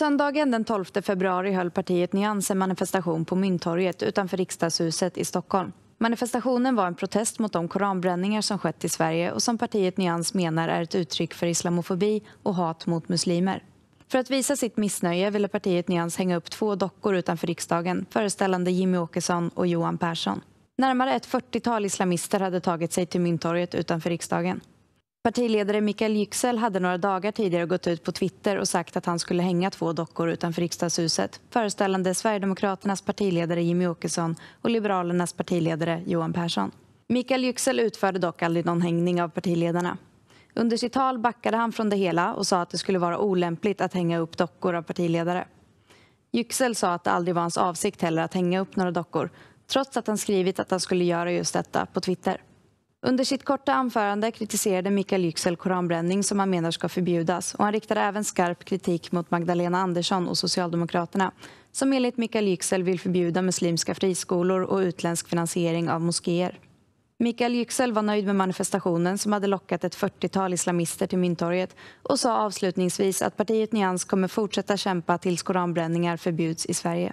Söndagen den 12 februari höll partiet Nyans en manifestation på Mynttorget utanför Riksdagshuset i Stockholm. Manifestationen var en protest mot de koranbränningar som skett i Sverige och som partiet Nyans menar är ett uttryck för islamofobi och hat mot muslimer. För att visa sitt missnöje ville partiet Nyans hänga upp två dockor utanför riksdagen föreställande Jimmy Åkesson och Johan Persson. Närmare ett 40-tal islamister hade tagit sig till Mynttorget utanför riksdagen. Partiledare Mikael Yüksel hade några dagar tidigare gått ut på Twitter och sagt att han skulle hänga två dockor utanför riksdagshuset föreställande Sverigedemokraternas partiledare Jimmy Åkesson och Liberalernas partiledare Johan Persson. Mikael Yüksel utförde dock aldrig någon hängning av partiledarna. Under sitt tal backade han från det hela och sa att det skulle vara olämpligt att hänga upp dockor av partiledare. Yüksel sa att det aldrig var hans avsikt heller att hänga upp några dockor trots att han skrivit att han skulle göra just detta på Twitter. Under sitt korta anförande kritiserade Mikael Yüksel koranbränning som han menar ska förbjudas och han riktade även skarp kritik mot Magdalena Andersson och Socialdemokraterna som enligt Mikael Yüksel vill förbjuda muslimska friskolor och utländsk finansiering av moskéer. Mikael Yüksel var nöjd med manifestationen som hade lockat ett 40-tal islamister till Mynttorget och sa avslutningsvis att partiet Nyans kommer fortsätta kämpa tills koranbränningar förbjuds i Sverige.